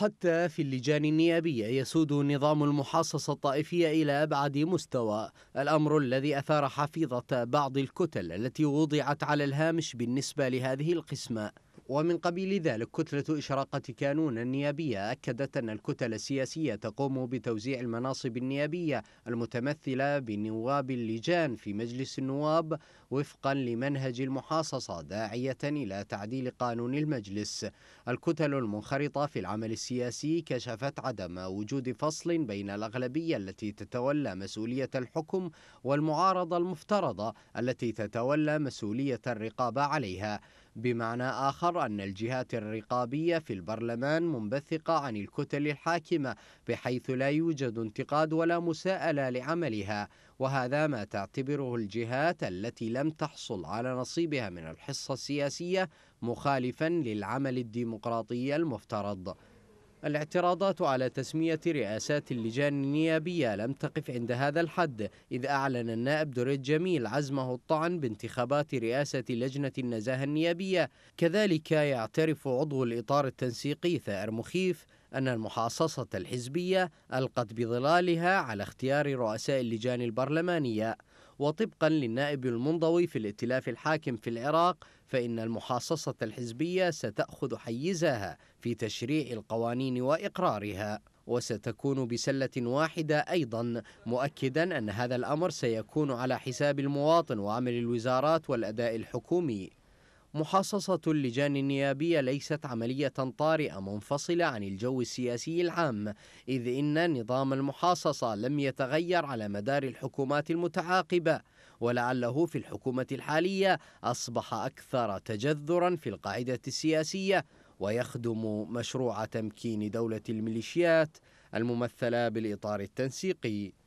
حتى في اللجان النيابية يسود نظام المحاصصة الطائفية إلى أبعد مستوى الأمر الذي أثار حفيظة بعض الكتل التي وضعت على الهامش بالنسبة لهذه القسمة ومن قبيل ذلك كتلة إشراقة كانون النيابية أكدت أن الكتل السياسية تقوم بتوزيع المناصب النيابية المتمثلة بنواب اللجان في مجلس النواب وفقا لمنهج المحاصصة داعية إلى تعديل قانون المجلس الكتل المنخرطة في العمل السياسي كشفت عدم وجود فصل بين الأغلبية التي تتولى مسؤولية الحكم والمعارضة المفترضة التي تتولى مسؤولية الرقابة عليها بمعنى آخر أن الجهات الرقابية في البرلمان منبثقة عن الكتل الحاكمة بحيث لا يوجد انتقاد ولا مساءلة لعملها وهذا ما تعتبره الجهات التي لم تحصل على نصيبها من الحصة السياسية مخالفا للعمل الديمقراطي المفترض الاعتراضات على تسمية رئاسات اللجان النيابية لم تقف عند هذا الحد إذ أعلن النائب دريد جميل عزمه الطعن بانتخابات رئاسة لجنة النزاهة النيابية كذلك يعترف عضو الإطار التنسيقي ثائر مخيف أن المحاصصة الحزبية ألقت بظلالها على اختيار رؤساء اللجان البرلمانية وطبقا للنائب المنضوي في الائتلاف الحاكم في العراق فإن المحاصصة الحزبية ستأخذ حيزها في تشريع القوانين وإقرارها وستكون بسلة واحدة أيضا مؤكدا أن هذا الأمر سيكون على حساب المواطن وعمل الوزارات والأداء الحكومي محاصصة اللجان النيابية ليست عملية طارئة منفصلة عن الجو السياسي العام إذ إن نظام المحاصصة لم يتغير على مدار الحكومات المتعاقبة ولعله في الحكومة الحالية أصبح أكثر تجذرا في القاعدة السياسية ويخدم مشروع تمكين دولة الميليشيات الممثلة بالإطار التنسيقي